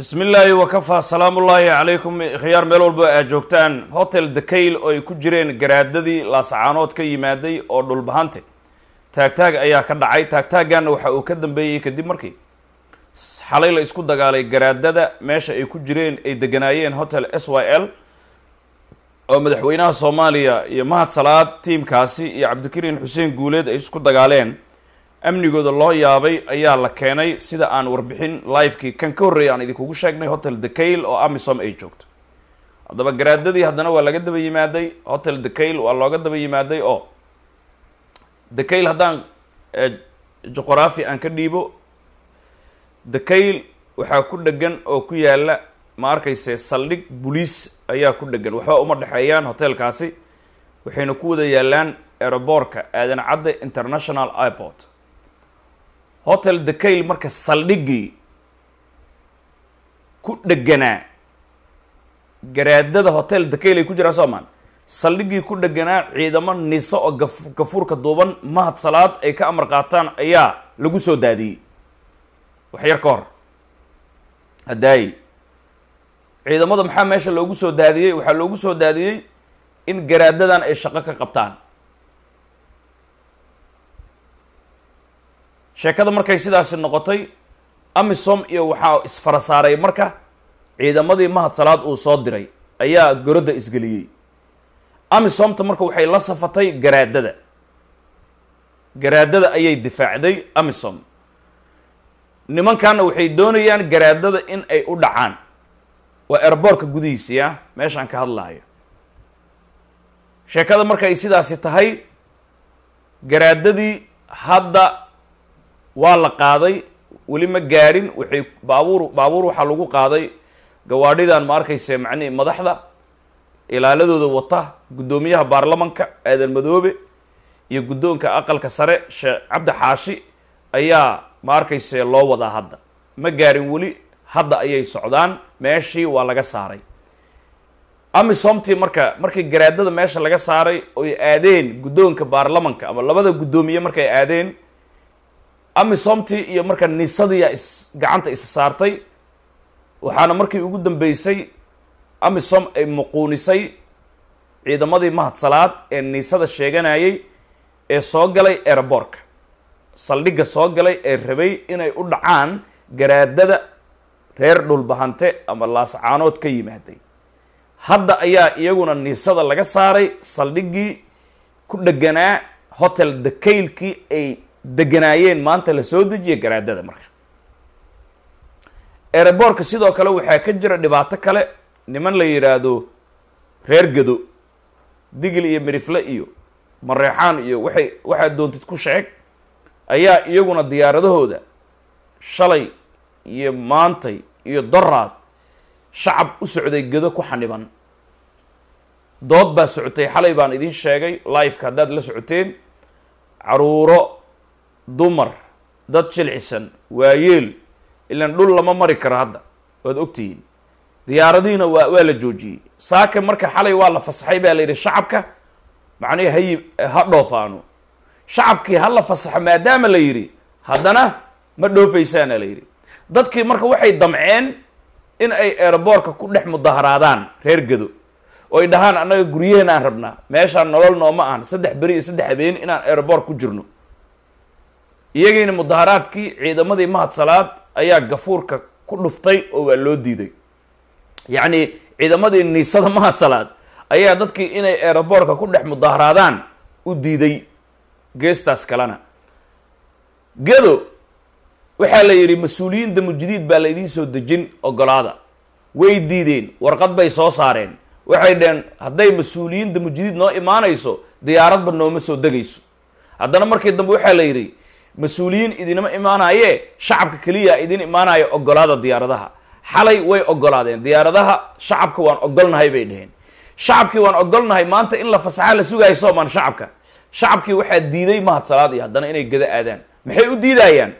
bismi illaahi wakafaa salaamu ullaahi calaykum khiyaar meel walbo aad joogtaan hotel dekayl oo ay ku jireen garaadadii laasacaanood ka yimaaday oo dhulbahante taagtaag ayaa ka dhacay taagtaaggaana waxa uu ka dambeeyey kadib markii xalay la isku dagaalay garaadada meesha ay ku jireen ay deganaayeen hotel s y l oo madaxweynaha soomaaliya iyo mahad salaad tiimkaasi iyo cabdikariin xuseen guuleed ay isku dagaaleen amnigooda loo yaabay ayaa la keenay sida aan warbixin lifekii kan ka horreeyay aan idinkugu sheegnay hotel thecale oo amisom ay joogto haddaba garaadadii haddana waa laga daba yimaaday hotel thecale waa looga daba yimaaday oo thecale haddaan eh, juqraafi aan ka dhiibo thecale waxaa ku dhegan oo ku yaala ma arkayse saldhig boliis ayaa ku dhegan waxba uma dhexeeyaan hotelkaasi waxayna ku wada yaalaan aeroboorka aadan cadde international airport hotel dakail marka saldhiggii ku dheganaa garaadada hotel dakail ay ku jiraan soo soomaan saldhiggii ku dheganaa ciidamo niso oo gafuurka duuban mahad salaad ay ka amar qaataan ayaa lagu soo daadiyey wax yar ka hor haddaayi ciidamada maxaa meesha loogu soo daadiyey waxaa loogu soo daadiyey in garaadadan ay shaqo ka qabtaan sheekada markay sidaasi noqotay amisom iyo waxaa isfara saaray marka ciidamadii mahad salaad uu soo diray ayaa goradda isgeliyey amisomta marka waxay la safatay garaadada garaadada ayay difaacday amisom nimankaana waxay doonayaan garaadada in ay u dhacaan waa erboorka gudihiisi ya meeshaan ka hadlaayo sheekada markay sidaasi tahay garaadadii hadda waa la qaaday weli ma gaadhin waxay baabuur baabuur waxaa lagu qaaday gawaadhidan ma arkayse macnihi madaxda ilaaladooda wata guddoomiyaha baarlamanka aadan madoobe iyo guddoonka aqalka sare sheekh cabdi xaashi ayaa ma arkayse loo wadaa hadda ma gaarin weli hadda ayay socdaan meeshii waa laga saaray amisomti marka markii garaadada meesha laga saaray oy aadeen guddoonka baarlamanka ama labada guddoomiye markay aadeen amisomti iyo marka nisadiyaa is gacanta is saartay waxaana markii ugu dambeysay amisom ay muquunisay ciidamadii mahadsalaad ee niisada sheeganayay ee soo galay eeraboorka saldhigga soo galay ee rabay inay u dhacaan garaadada reer dhulbahante ama laascaanood ka yimaaday hadda ayaa iyaguna niisada laga saaray saldhiggii ku dheganaa hotel dakaylkii ay deganaayeen maanta la soo dejiya garaadada marka ereborka sidoo kale waxaa ka jira dhibaato kale niman la yidhaahdo reer gado digil iyo mirifle iyo mareexaan iyo waxay waxaad doontid ku sheeg ayaa iyaguna diyaaradahooda shalay iyo maantay iyo doraad shacab u socday gado ku xaniban dood baa socotay xalay baan idiin sheegay lifeka haddaad la socoteen caruuro dumar dad jilcisan waayeel ilan dhul lama mari karo hadda waad ogtihiin diyaaradihiina waa waa la joojiyey saaka marka xalay waa la fasaxay baa la yidhi shacabka macnihi hayi ha dhoofaano shacabkii ha la fasaxo maadaama la yidhi haddana ma dhoofaysaana la yidhi dadkii marka waxay damceen in ay eeraboorka ku dhex mudaharaadaan reer gedo oo ay dhahaan annaga guryaheen aan rabnaa meeshaan nolol nooma aan saddex beri iyo saddex habeen inaan eeraboor ku jirno iyagiina mudaharaadkii ciidamadii mahad salaad ayaa gafuurka ku dhuftay oo waa loo diiday yacnii ciidamadii niisada mahad salaad ayaa dadkii inay aeroboortka ku dhex mudaharaadaan u diiday geestaas kalena gedo waxaa la yidhi mas-uuliyiin damujadiid baa laydiin soo dejin ogolaada way diideen warqad bay soo saareen waxay dheheen hadday mas-uuliyiin damujadiid noo imaanayso diyaaradba nooma soo degayso haddana markii dambe waxaa la yidhi mas-uuliyiin idinma imaanaye shacabka keliya idin imaanaya ogolaada diyaaradaha xalay way ogolaadeen diyaaradaha shacabka waan ogolnahay bay dheheen shacabkii waan ogolnahay maanta in la fasaxa la sugaaya soomaan shacabka shacabkii waxaa diiday mahadsalaad iyo haddana inay gada aadaan maxay u diidayaan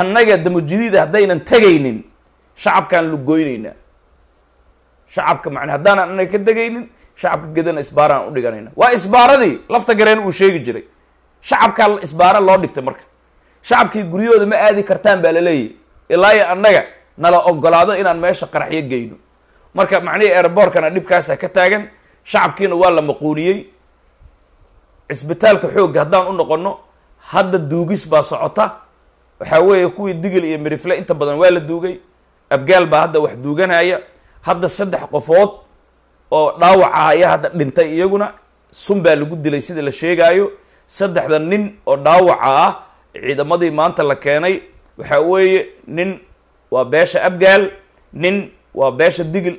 annaga damojadiida ah haddaynan tegaynin shacabkaan lugoynaynaa shacabka man haddaanan annaga ka tegaynin shacabka gadana isbaaraan u dhiganayna waa isbaaradii lafta gareen uu sheegi jiray shacabkaa isbaara loo dhigtay marka shacabkii guryahooda ma aadi kartaan baa la laleeyahy ilaayo annaga nala ogolaado inaan meesha qaraxyo geyno marka macnihii eeraboorkana dhibkaasa ka taagan shacabkiina waa la maquuniyey cisbitaalka xoogga haddaan u noqono hadda duugis baa socota waxaa weeye kuwii digil iyo mirifle inta badan waa la duugay abgaal baa hadda wax duuganaya hadda saddex qofood oo dhaawaca ayaa hadda dhintay iyaguna sun baa lagu dilay sida la sheegaayo saddexda nin oo dhaawaca ah ciidamadii maanta la keenay waxa weeye nin waa beesha abgaal nin waa beesha digil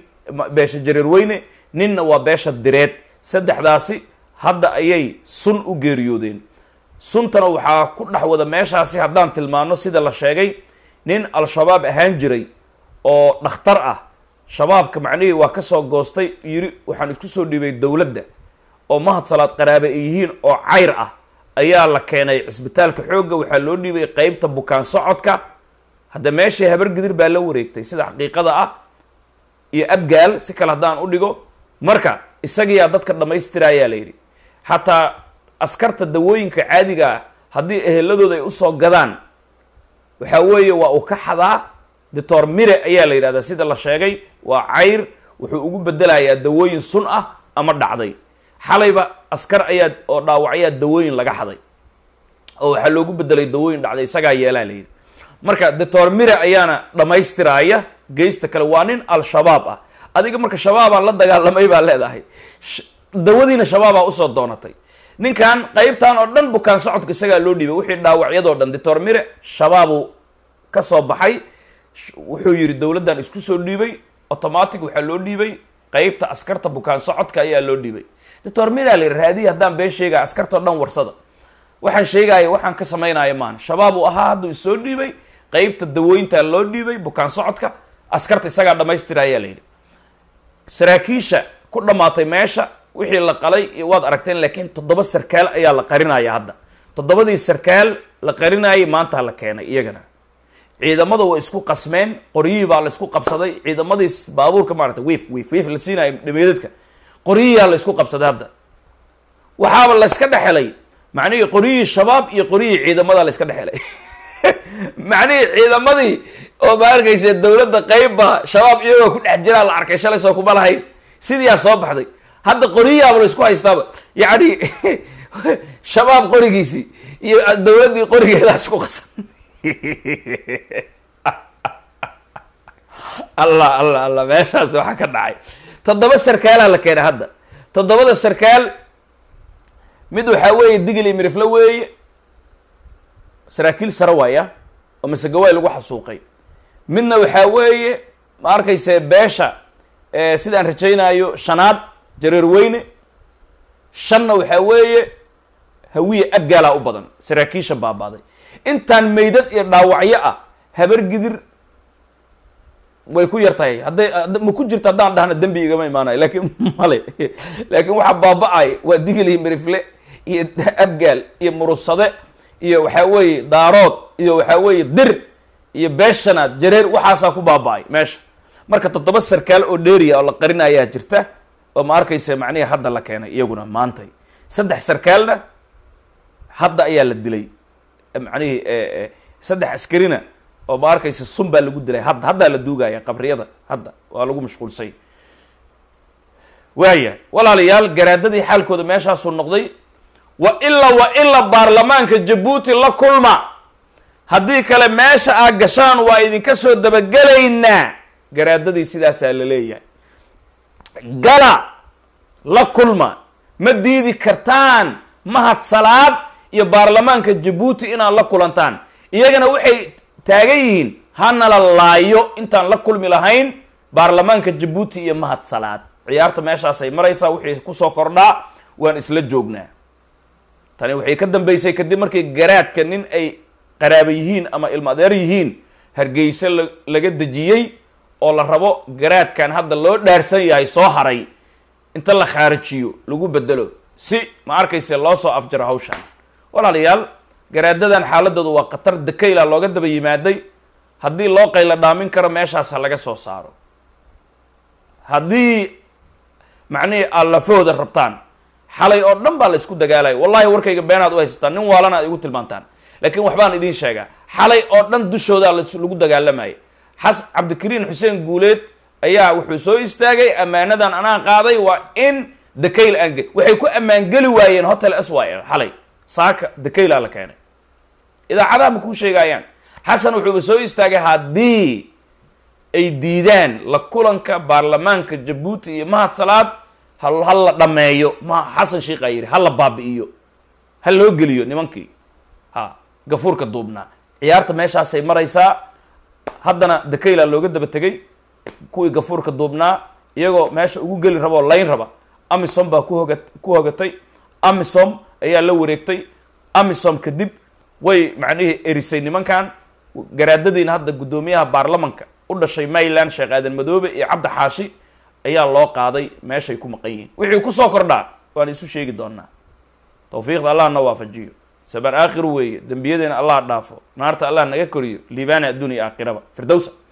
beesha jareer weyne ninna waa beesha direed saddexdaasi hadda ayay sun u geeriyoodeen suntana waxaa ku dhex wada meeshaasi haddaan tilmaano sida la sheegay nin al-shabaab ahaan jiray oo dhakhtar ah shabaabka macnihii waa ka soo goostay yiri waxaan isku soo dhiibay dowladda oo mahad salaad qaraabe ay yihiin oo cayr ah ayaa la keenay cisbitaalka xoogga waxaa loo dhiibay qeybta bukaan socodka hadda meeshay habargidir baa la wareegtay sida xaqiiqada ah iyo abgaal si kale haddaan u dhigo marka isagiyaa dadka dhammaystirayaa la yidhi xataa askarta dawooyinka caadiga ah haddii eheladooda ay usoo gadaan waxaa weeye waa uu ka xadaa doctor mire ayaa la yidhahdaa sida la sheegay waa cayr wuxuu ugu bedelayaa dawooyin sun ah ama dhacday xalayba askar ayaa oo dhaawacayaa dawooyin laga xaday oo waxaa loogu bedelay dawooyin dhacday isagaa yeelaa layidhi marka doctor mire ayaana dhammaystiraaya geysta kale waa nin al-shabaab ah adiga marka shabaabaan la dagaalamay baa leedahay dawadiina shabaabaa usoo doonatay ninkan qaybtan oo dhan bukaan socodka isagaa loo dhiibay wixii dhaawacyadoo dhan doctor mire shabaabuu ka soo baxay wuxuu yidhi dowladdan isku soo dhiibay automatic waxaa loo dhiibay qaybta askarta bukaan socodka ayaa loo dhiibay dtor miral raadiye haddaan been sheegaya askartao dhan warsada waxaan sheegaya waxaan ka samaynaya maan shabaab uu ahaa hadduu isoo dhiibay qeybta dawoynta loo dhiibay bukaan socodka askarta isagaa dhamaystira ayaa layidhi saraakiisha ku dhammaatay meesha wixii la qalay iyo waad aragteen laakiin toddoba sarkaal ayaa la qarinaya hadda toddobadii sarkaal la qarinayay maanta la keenay iyagana ciidamada way isku qasmeen qoryihii baa la qabsaday ciidamadii baabuurka maarata wif wif wif la siinayo dhameedadka qoryiyaa la isku qabsaday hadda waxaaba la yska dhex helay macnihii qoryihii shabaab iyo qoryihii ciidamada la yska dhex helay macnihii ciidamadii oo ma arkaysa dowladda qeybba shabaab iyagoo ku dhex jiraa la arkay shalay soo kuma lahayn sidiyaa soo baxday hadda qoryihiaaba la isku haystaaba yacni shabaab qorigiisii iyo dowladdii qorigeedaa isku qasan allah allah allah meeshaas waxaa ka dhacay toddoba sarkaalaa la keenay hadda toddobada sarkaal mid waxaa weeye digli mirifla weeye saraakiil sare waaya oo masegawaay lagu xasuuqay midna waxaa weeye ma arkayse beesha sida aan rajaynaayo shanaad jareer weyne shanna waxaa weeye hawiya adgaalaa u badan saraakiisha baabaaday intaan maydad iyo dhaawacyo ah habargidir way ku yartahay hadday ma ku jirto haddaan dhahna dembi igama imaanayo laakiin male laakiin waxaa baaba-ay waa digili mirifle iyo abgaal iyo murusade iyo waxaa weeye daarood iyo waxaa weeye dir iyo beeshanaad jareer waxaasaa ku baaba-ay meesha marka toddoba sarkaal oo dheeriya oo la qarinayaa jirta oo ma arkaysa macnihi hadda la keenay iyaguna maantay saddex sarkaalna hadda ayaa la dilay macnihii saddex askarina oo ma arkaysa sun baa lagu dilay hadda haddaa la duugaya qabriyada hadda waa lagu mashquulsay waaya walaalayaal garaadadii xaalkooda meeshaasuu noqday wa ila wa ila baarlamaanka jabuuti la kulma haddii kale meesha aa gashaan waa idinka soo dabagelaynaa garaadadii sidaasaa la leeyahay gala la kulma ma diidi kartaan mahad salaad iyo baarlamaanka jabuuti inaad la kulantaan iyagana waxay taagan yihiin hanala laayo intaan la kulmi lahayn baarlamaanka jabuuti iyo mahadsalaad ciyaarta meeshaasay maraysaa wixii kusoo kordhaa waan isla joognaa tani waxay ka dambaysay kadib markii garaadka nin ay qaraaba yihiin ama ilmo adeer yihiin hargeyse laga dejiyey oo la rabo garaadkan hadda loo dhaarsan yahay soo haray inta la khaarijiyo lagu bedelo si ma arkayse loo soo afjaro hawshaan walaalayaal garaadadan xaaladoodu waa khatar dakayla looga daba yimaaday haddii loo qaylo dhaamin karo meeshaas ha laga soo saaro haddii macnihii allafahooda rabtaan xalay oo dhan baa la isku dagaalaya wallahi warkayga beenaad u haysataan nin waalana ad igu tilmaantaan laakiin waxbaan idiin sheegaa xalay oo dhan dushoodaa lagu dagaalamaya xas cabdikariin xuseen guuleed ayaa wuxuu soo istaagay ammaanadan anaa qaaday waa in dakayl aan ge waxay ku ammaangeli waayeen hotel s y xalay saaka dakaylaa la keenay idaacadaha ma kuu sheegaayaan xasan wuxuuba soo istaagay haddii ay diidaan la kulanka baarlamaanka jabuuti iyo mahad salaad ha la dhameeyo ma xasan sheekhaa yidhi ha la baabi'iyo ha loo geliyo nimankii ha gafuurka duubnaa ciyaarta meeshaasay maraysaa haddana dakayla looga daba tegay kuwii gafuurka duubnaa iyagoo meesha ugu geli raboo layn raba amisom baa kuhoga ku hogatay amisom ayaa la wareegtay amisom kadib way macnihii erisay nimankan garaadadiina hadda guddoomiyaha baarlamanka u dhashay mayland sheekh aadan madoobe iyo cabdi xaashi ayaa loo qaaday meeshay ku maqan yihiin wixii ku soo kordhaa waan isu sheegi doonaa tawfiiqda allah na waafajiyo sabaan aakhiru weeye dembiyadeena allah dhaafo naarta allah naga koriyo liibaana addunya aakhiraba firdowsa